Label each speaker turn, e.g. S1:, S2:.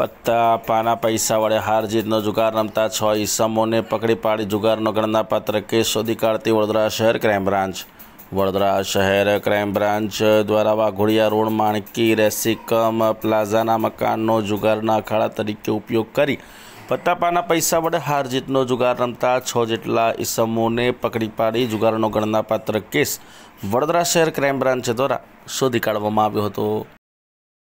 S1: પત્તા પાના પૈસા વડે હાર જીતનો જુગાર રમતા છ ઈસમોને પકડી પાડી જુગારનો ગણનાપાત્ર કેસ શોધી કાઢતી વડોદરા શહેર ક્રાઇમ બ્રાન્ચ વડોદરા શહેર ક્રાઇમ બ્રાન્ચ દ્વારા વાઘોડિયા રોડ માણકી રેસિકમ પ્લાઝાના મકાનનો જુગારના અખાડા તરીકે ઉપયોગ કરી પત્તાપાના પૈસા વડે હાર જીતનો જુગાર રમતા છ જેટલા ઈસમોને પકડી પાડી જુગારનો ગણનાપાત્ર કેસ વડોદરા શહેર ક્રાઇમ બ્રાન્ચ દ્વારા શોધી કાઢવામાં આવ્યો હતો